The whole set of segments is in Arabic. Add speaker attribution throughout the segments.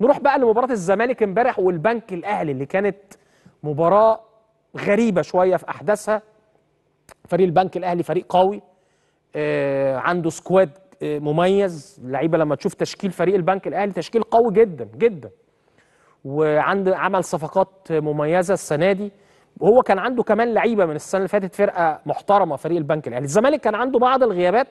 Speaker 1: نروح بقى لمباراه الزمالك امبارح والبنك الاهلي اللي كانت مباراه غريبه شويه في احداثها فريق البنك الاهلي فريق قوي آه عنده سكواد آه مميز اللعيبه لما تشوف تشكيل فريق البنك الاهلي تشكيل قوي جدا جدا وعند عمل صفقات مميزه السنه دي وهو كان عنده كمان لعيبه من السنه اللي فاتت فرقه محترمه فريق البنك الاهلي الزمالك كان عنده بعض الغيابات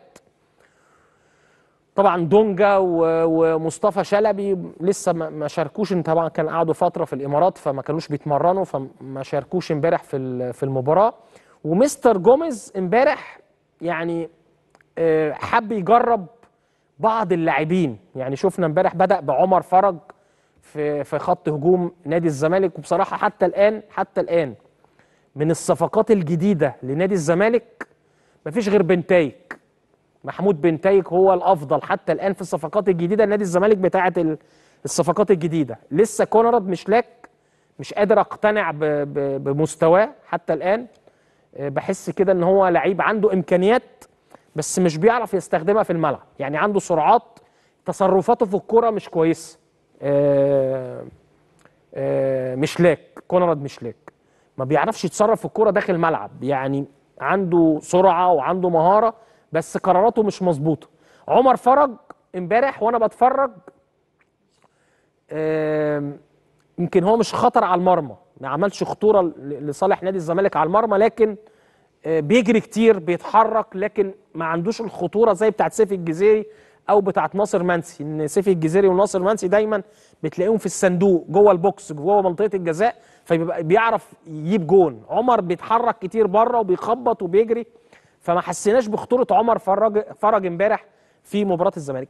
Speaker 1: طبعا دونجا ومصطفى شلبي لسه ما شاركوش طبعا كان قعدوا فتره في الامارات فما كانوش بيتمرنوا فما شاركوش امبارح في في المباراه ومستر جوميز امبارح يعني آه، حب يجرب بعض اللاعبين يعني شفنا امبارح بدا بعمر فرج في في خط هجوم نادي الزمالك وبصراحه حتى الان حتى الان من الصفقات الجديده لنادي الزمالك مفيش غير بنتايك محمود بنتايك هو الافضل حتى الان في الصفقات الجديده نادي الزمالك بتاعه الصفقات الجديده لسه كونراد مش لاك مش قادر اقتنع بمستواه حتى الان آه، بحس كده ان هو لعيب عنده امكانيات بس مش بيعرف يستخدمها في الملعب يعني عنده سرعات تصرفاته في الكرة مش كويسه آه، آه، مش لاك كونراد مش لاك ما بيعرفش يتصرف في الكرة داخل الملعب يعني عنده سرعه وعنده مهاره بس قراراته مش مظبوطه عمر فرج امبارح وانا بتفرج يمكن هو مش خطر على المرمى ما عملش خطوره لصالح نادي الزمالك على المرمى لكن آه، بيجري كتير بيتحرك لكن ما عندوش الخطوره زي بتاعت سيف الجزيري او بتاعت ناصر منسي ان سيف الجزيري وناصر منسي دايما بتلاقيهم في الصندوق جوه البوكس جوه منطقه الجزاء فبيبقى بيعرف يجيب جون عمر بيتحرك كتير بره وبيخبط وبيجري فما حسيناش بخطوره عمر فرج فرج امبارح في مباراه الزمالك